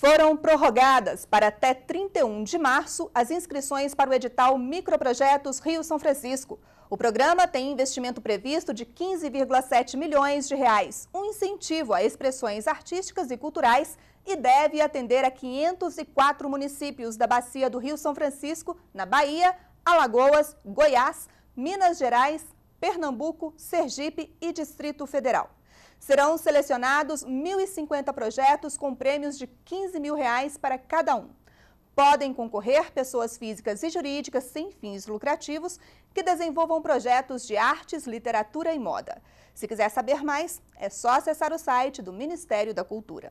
Foram prorrogadas para até 31 de março as inscrições para o edital Microprojetos Rio São Francisco. O programa tem investimento previsto de 15,7 milhões de reais, um incentivo a expressões artísticas e culturais e deve atender a 504 municípios da bacia do Rio São Francisco, na Bahia, Alagoas, Goiás, Minas Gerais, Pernambuco, Sergipe e Distrito Federal. Serão selecionados 1.050 projetos com prêmios de 15 mil reais para cada um. Podem concorrer pessoas físicas e jurídicas sem fins lucrativos que desenvolvam projetos de artes, literatura e moda. Se quiser saber mais, é só acessar o site do Ministério da Cultura.